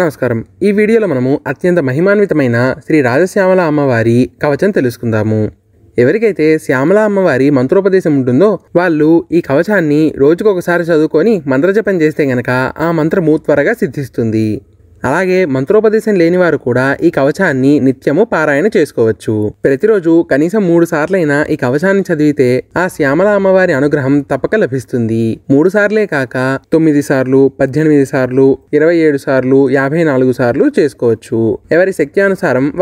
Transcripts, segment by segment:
నమస్కారం ఈ వీడియోలో మనము అత్యంత మహిమాన్వితమైన శ్రీ రాజశ్యామల అమ్మవారి కవచం తెలుసుకుందాము ఎవరికైతే శ్యామల అమ్మవారి మంత్రోపదేశం ఉంటుందో వాళ్ళు ఈ కవచాన్ని రోజుకొకసారి చదువుకొని మంత్రజపం చేస్తే గనక ఆ మంత్రము త్వరగా సిద్ధిస్తుంది అలాగే మంత్రోపదేశం లేని వారు కూడా ఈ కవచాన్ని నిత్యము పారాయణ చేసుకోవచ్చు ప్రతిరోజు కనీసం మూడు సార్లైనా ఈ కవచాన్ని చదివితే ఆ శ్యామల అమ్మవారి అనుగ్రహం తప్పక లభిస్తుంది మూడు సార్లే కాక తొమ్మిది సార్లు పద్దెనిమిది సార్లు ఇరవై ఏడు సార్లు యాభై నాలుగు సార్లు చేసుకోవచ్చు ఎవరి శక్తి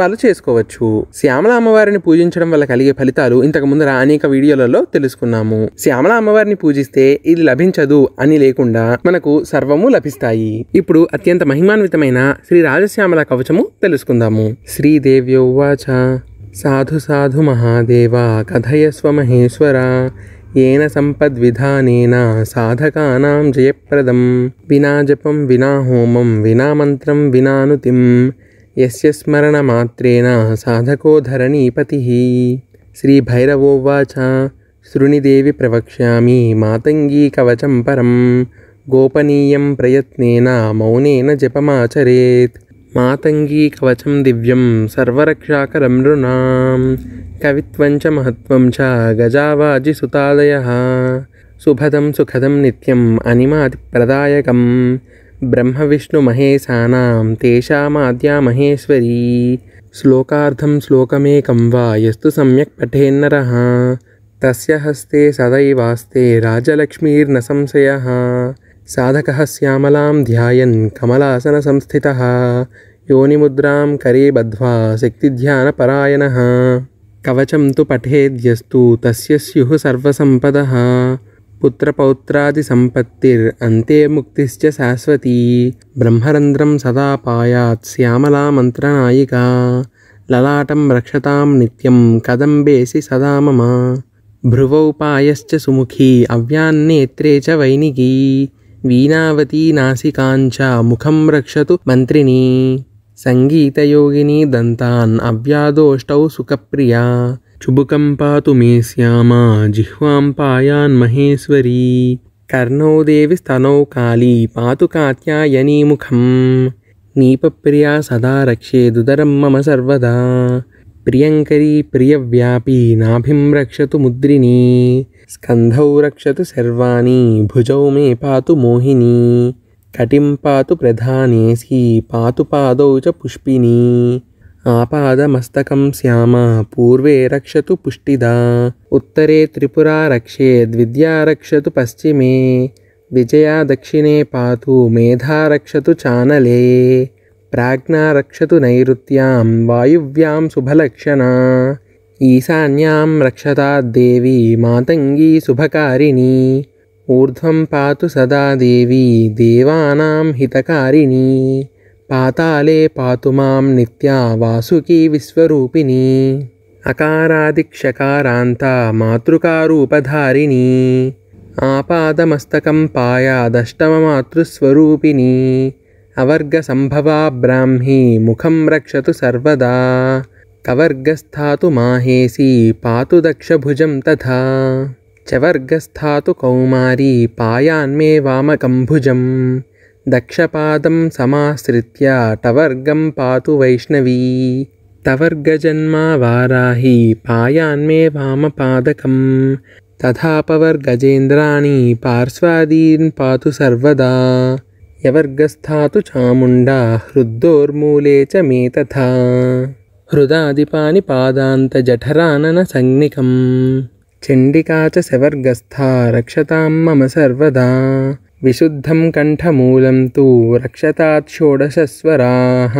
వాళ్ళు చేసుకోవచ్చు శ్యామల అమ్మవారిని పూజించడం వల్ల కలిగే ఫలితాలు ఇంతకు ముందర అనేక వీడియోలలో తెలుసుకున్నాము శ్యామల అమ్మవారిని పూజిస్తే ఇది లభించదు అని లేకుండా మనకు సర్వము లభిస్తాయి ఇప్పుడు అత్యంత మహిమాన్వితమైన పురాణమైన శ్రీ రాజశ్యామల కవచము తెలుసుకుందాము శ్రీదేవి ఉవాచ సాధు సాధు మహాదేవ కథయస్వ మహేశ్వర ఏన సంపద్విధానేన సాధకానాం జయప్రదం వినా జపం వినా హోమం వినా మంత్రం వినానుతిం యస్య స్మరణమాత్రేణ సాధకో ధరణీపతి శ్రీ భైరవోవాచ శృణిదేవి ప్రవక్ష్యామి మాతంగీ కవచం పరం गोपनीयं प्रयत्नेन मौनेन जपमाचरेत् मातङ्गीकवचं दिव्यं सर्वरक्षाकरं नृणां कवित्वं च महत्त्वं च गजावाजिसुतादयः सुभदं सुखदं नित्यम् अनिमादिप्रदायकं ब्रह्मविष्णुमहेशानां तेषामाद्या महेश्वरी श्लोकार्थं श्लोकमेकं वा यस्तु सम्यक् पठेन्नरः तस्य हस्ते सदैवास्ते राजलक्ष्मीर्न संशयः సాధక శ్యామలాం ధ్యాయన్ కమలాసన సంస్థిత యోనిముద్రాం కరే శక్తిధ్యాన పరాయణ కవచం తు పఠేద్యస్తు తస్య సర్వసంపద పుత్రపౌత్రాది సంపత్తిర్ అంతే ముక్తి శాశ్వతీ బ్రహ్మరంధ్రం సదా పాయాత్ శ్యామలా మంత్రనాయికా లలాటం రక్షతాం నిత్యం కదంబేసి సదా మమ భ్రువౌపాయ సుముఖీ అవ్యాన్నేత్రే చ వైనికీ వీణావతి నాసికాంచ ముఖం రక్షతు మంత్రిణీ సంగీతయోగిని దంతాన్ అవ్యాదోష్టౌ సుఖప్రియా చుబుకం పాతు మే శ్యామ జిహ్వాం పాయాన్ మహేశ్వరీ కర్ణౌ దేవి స్తనౌ కాళీ పాతు కాత్యాయనీ ముఖం నీపప్రియా సదా రక్షేదుదరం మమ సర్వదా ప్రియంకరీ ప్రియవ్యాపీ నాభిం రక్షతు ముద్రిణీ స్కంధౌ రక్షతు సర్వాణి భుజౌ మే పాతు మోహిని కటిం పాతు ప్రధానేసి పాతు పాదౌ చ పుష్పిణి ఆపాదమస్తకం శ్యామ పూర్వే రక్షతు పుష్టిదా ఉత్తరే త్రిపురా రక్షే ద్విద్యా రక్షతు పశ్చిమే విజయా దక్షిణే పాతు మేధా రక్షతు చానలే ప్రాజ్ఞా రక్షతు నైరుత్యాం వాయువ్యాం శుభలక్షణ ईशान्यां रक्षता देवी मातङ्गी शुभकारिणी ऊर्ध्वं पातु सदा देवी देवानां हितकारिणी पाताले पातु मां नित्या वासुकी विश्वरूपिणी अकारादिक्षकारान्ता मातृकारूपधारिणी आपादमस्तकं पायादष्टममातृस्वरूपिणी अवर्गसम्भवा ब्राह्मी मुखं रक्षतु सर्वदा कवर्गस्थातु माहेसी पातु दक्षभुजं तथा चवर्गस्थातु कौमारी पायान्मे वामकम्भुजम् दक्षपादं समाश्रित्य टवर्गं पातु वैष्णवी तवर्गजन्मा वाराही पायान्मे वामपादकं तथापवर्गजेन्द्राणि पार्श्वादीन् पातु सर्वदा यवर्गस्थातु चामुण्डा हृद्दोर्मूले च मे तथा హృదాదిపాని పాదాంత జఠరానన సంజ్ఞికం చండికా చ సవర్గస్థా రక్షతాం మమ సర్వదా విశుద్ధం కంఠమూలం తు రక్షతాత్ షోడశస్వరాః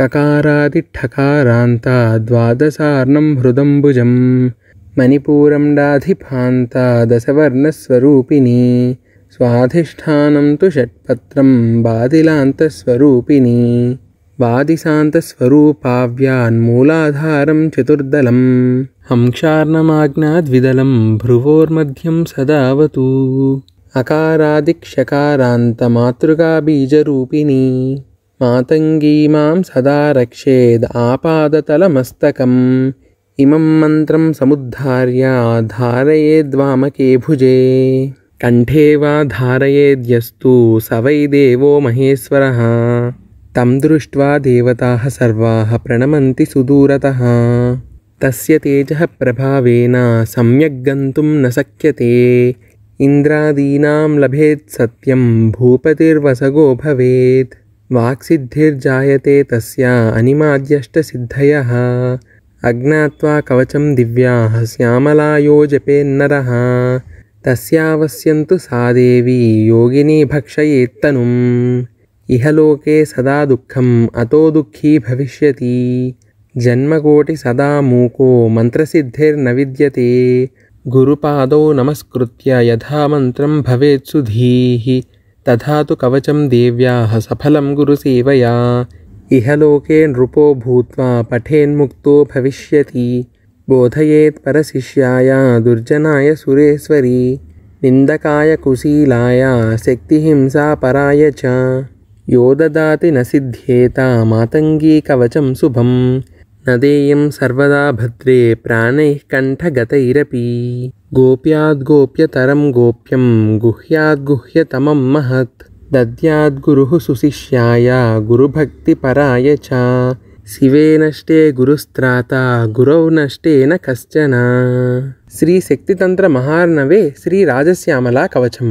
కకారాదిఠకారాంతా ద్వాదశార్ణం హృదంబుజం మణిపూరం దశవర్ణస్వరూపిణి स्वाधिष्ठानं तु षट्पत्रं बादिलान्तस्वरूपिणी वादिशान्तस्वरूपाव्यान्मूलाधारं चतुर्दलम् हंक्षार्णमाज्ञाद्विदलं भ्रुवोर्मध्यं सदावतु अकारादिक्षकारान्तमातृकाबीजरूपिणी मातङ्गी मां सदा रक्षेद् आपादतलमस्तकम् इमं मन्त्रं समुद्धार्य धारयेद्वामके भुजे कण्ठे वा धारयेद्यस्तु स वै देवो महेश्वरः तं दृष्ट्वा देवताः सर्वाः प्रणमन्ति सुदूरतः तस्य तेजः प्रभावेन गन्तुं न शक्यते इन्द्रादीनां लभेत् सत्यं भूपतिर्वसगो भवेत् वाक्सिद्धिर्जायते तस्य अनिमाद्यष्टसिद्धयः अज्ञात्वा कवचं दिव्याः श्यामलायो जपेन्नरः तस्यावश्यं सा देवी योगिनी भक्षयेत्तनुम् इहलोके सदा दुखम अतो भविष्य जन्मकोटि सदा मूको मन्त्रसिद्धिर्न विद्यते गुरुपाद नमस्कृत्य यथा मंत्र भवत्सुधी तथा तो कवचम दिव्या सफल गुरुसेवया इह नृपो भूत पठेन्मुक्त भविष्य बोधयेत् दुर्जनाय सुरेश्वरी निंदकाय कुशीलाय शक्तिहिंसापराय च యోదదాతి నసిధ్యేత కవచం శుభం నదేయం సర్వదా భద్రే ప్రాణై కంఠగతైరపి గోప్యాద్గోప్యతరం గోప్యం గుహ్యాద్గుహ్యతమం మహత్ దద్యాద్గురు సుశిష్యాయ గురుభక్తిపరాయ చ శివే నష్టే గురుస్త్రాత గురౌ నష్టేన కశ్చన శ్రీ శక్తితంత్ర మహార్ణవే శ్రీ రాజశ్యామలా కవచం